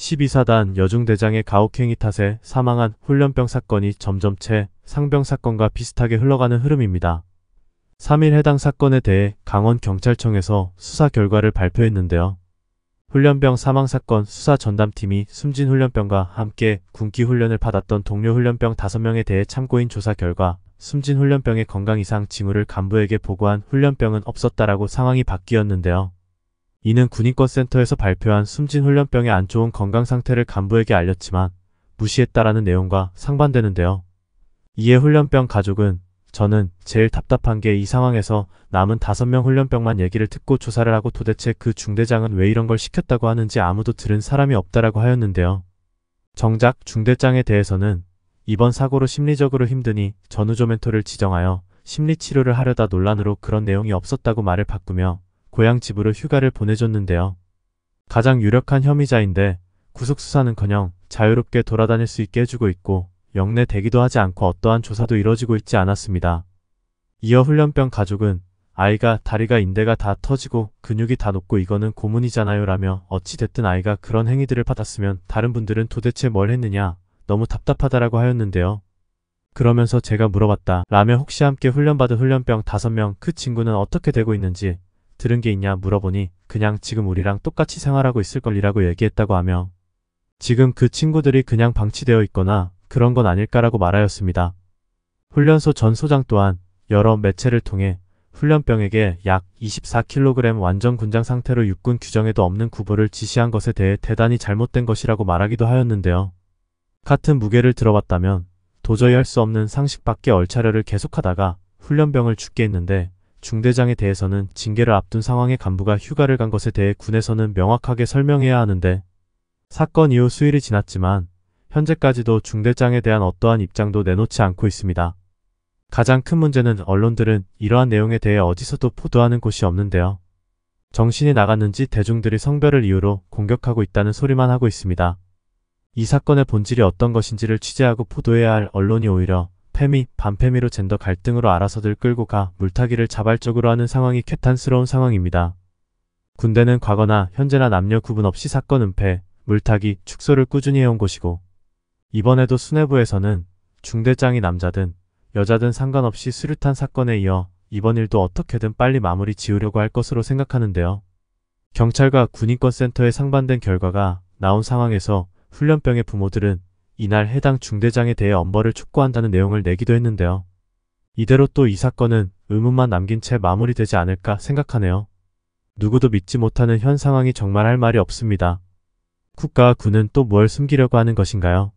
12사단 여중대장의 가혹행위 탓에 사망한 훈련병 사건이 점점 채 상병 사건과 비슷하게 흘러가는 흐름입니다. 3일 해당 사건에 대해 강원경찰청에서 수사 결과를 발표했는데요. 훈련병 사망 사건 수사 전담팀이 숨진 훈련병과 함께 군기 훈련을 받았던 동료 훈련병 5명에 대해 참고인 조사 결과 숨진 훈련병의 건강 이상 징후를 간부에게 보고한 훈련병은 없었다라고 상황이 바뀌었는데요. 이는 군인권센터에서 발표한 숨진 훈련병의 안 좋은 건강 상태를 간부에게 알렸지만 무시했다라는 내용과 상반되는데요. 이에 훈련병 가족은 저는 제일 답답한 게 이 상황에서 남은 다섯 명 훈련병만 얘기를 듣고 조사를 하고 도대체 그 중대장은 왜 이런 걸 시켰다고 하는지 아무도 들은 사람이 없다라고 하였는데요. 정작 중대장에 대해서는 이번 사고로 심리적으로 힘드니 전우조 멘토를 지정하여 심리치료를 하려다 논란으로 그런 내용이 없었다고 말을 바꾸며 고향 집으로 휴가를 보내줬는데요. 가장 유력한 혐의자인데 구속수사는커녕 자유롭게 돌아다닐 수 있게 해주고 있고 영내 대기도 하지 않고 어떠한 조사도 이뤄지고 있지 않았습니다. 이어 훈련병 가족은 아이가 다리가 인대가 다 터지고 근육이 다 녹고 이거는 고문이잖아요 라며 어찌됐든 아이가 그런 행위들을 받았으면 다른 분들은 도대체 뭘 했느냐 너무 답답하다라고 하였는데요. 그러면서 제가 물어봤다 라며 혹시 함께 훈련받은 훈련병 5명 그 친구는 어떻게 되고 있는지 들은 게 있냐 물어보니 그냥 지금 우리랑 똑같이 생활하고 있을 걸이라고 얘기했다고 하며 지금 그 친구들이 그냥 방치되어 있거나 그런 건 아닐까라고 말하였습니다. 훈련소 전 소장 또한 여러 매체를 통해 훈련병에게 약 24kg 완전 군장 상태로 육군 규정에도 없는 구보를 지시한 것에 대해 대단히 잘못된 것이라고 말하기도 하였는데요. 같은 무게를 들어봤다면 도저히 할 수 없는 상식밖에 얼차려를 계속하다가 훈련병을 죽게 했는데 중대장에 대해서는 징계를 앞둔 상황의 간부가 휴가를 간 것에 대해 군에서는 명확하게 설명해야 하는데 사건 이후 수일이 지났지만 현재까지도 중대장에 대한 어떠한 입장도 내놓지 않고 있습니다. 가장 큰 문제는 언론들은 이러한 내용에 대해 어디서도 보도하는 곳이 없는데요. 정신이 나갔는지 대중들이 성별을 이유로 공격하고 있다는 소리만 하고 있습니다. 이 사건의 본질이 어떤 것인지를 취재하고 보도해야 할 언론이 오히려 패미, 반패미로 젠더 갈등으로 알아서들 끌고 가 물타기를 자발적으로 하는 상황이 쾌탄스러운 상황입니다. 군대는 과거나 현재나 남녀 구분 없이 사건 은폐, 물타기, 축소를 꾸준히 해온 곳이고 이번에도 수뇌부에서는 중대장이 남자든 여자든 상관없이 수류탄 사건에 이어 이번 일도 어떻게든 빨리 마무리 지으려고 할 것으로 생각하는데요. 경찰과 군인권센터에 상반된 결과가 나온 상황에서 훈련병의 부모들은 이날 해당 중대장에 대해 엄벌을 촉구한다는 내용을 내기도 했는데요. 이대로 또 이 사건은 의문만 남긴 채 마무리되지 않을까 생각하네요. 누구도 믿지 못하는 현 상황이 정말 할 말이 없습니다. 국가와 군은 또 뭘 숨기려고 하는 것인가요?